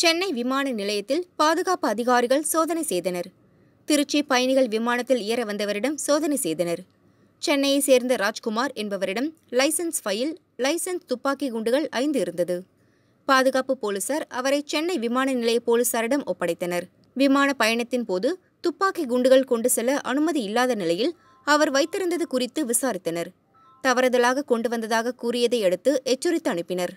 சென்னை விமான நிலையத்தில் பாதுகாப்பு அதிகாரிகள் சோதனை செய்தனர் திருச்சி பயணிகள் விமானத்தில் ஏற வந்தவரிடம் சோதனை செய்தனர் சென்னையை சேர்ந்த ராஜ்குமார் என்பவரிடம் லைசன்ஸ் ஃபைல் லைசன்ஸ் துப்பாக்கி குண்டுகள் ஐந்து இருந்தது பாதுகாப்பு போலீசார் அவரை சென்னை விமான நிலைய போலீசாரிடம் ஒப்படைத்தனர் விமான பயணத்தின் போது துப்பாக்கி குண்டுகள் கொண்டு செல்ல அனுமதி இல்லாத நிலையில் அவர் வைத்திருந்தது குறித்து விசாரித்தனர் தவறுதலாக கொண்டு வந்ததாக கூறியதை அடுத்து எச்சரித்து அனுப்பினர்